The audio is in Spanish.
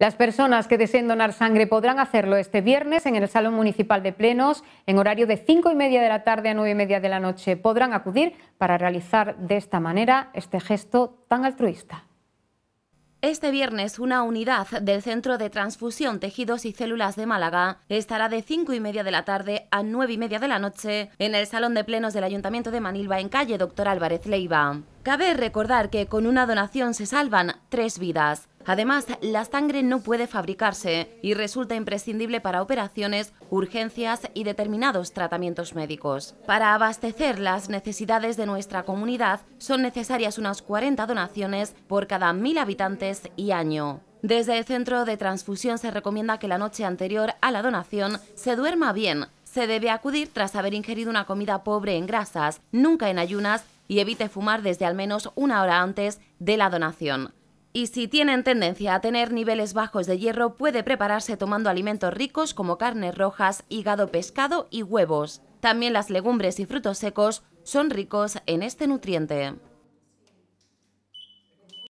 Las personas que deseen donar sangre podrán hacerlo este viernes en el Salón Municipal de Plenos en horario de 5 y media de la tarde a 9 y media de la noche. Podrán acudir para realizar de esta manera este gesto tan altruista. Este viernes, una unidad del Centro de Transfusión, Tejidos y Células de Málaga estará de 5 y media de la tarde a 9 y media de la noche en el Salón de Plenos del Ayuntamiento de Manilva, en calle Doctor Álvarez Leiva. Cabe recordar que con una donación se salvan tres vidas. Además, la sangre no puede fabricarse y resulta imprescindible para operaciones, urgencias y determinados tratamientos médicos. Para abastecer las necesidades de nuestra comunidad son necesarias unas 40 donaciones por cada mil habitantes y año. Desde el centro de transfusión se recomienda que la noche anterior a la donación se duerma bien. Se debe acudir tras haber ingerido una comida pobre en grasas, nunca en ayunas y evite fumar desde al menos una hora antes de la donación. Y si tienen tendencia a tener niveles bajos de hierro, puede prepararse tomando alimentos ricos como carnes rojas, hígado, pescado y huevos. También las legumbres y frutos secos son ricos en este nutriente.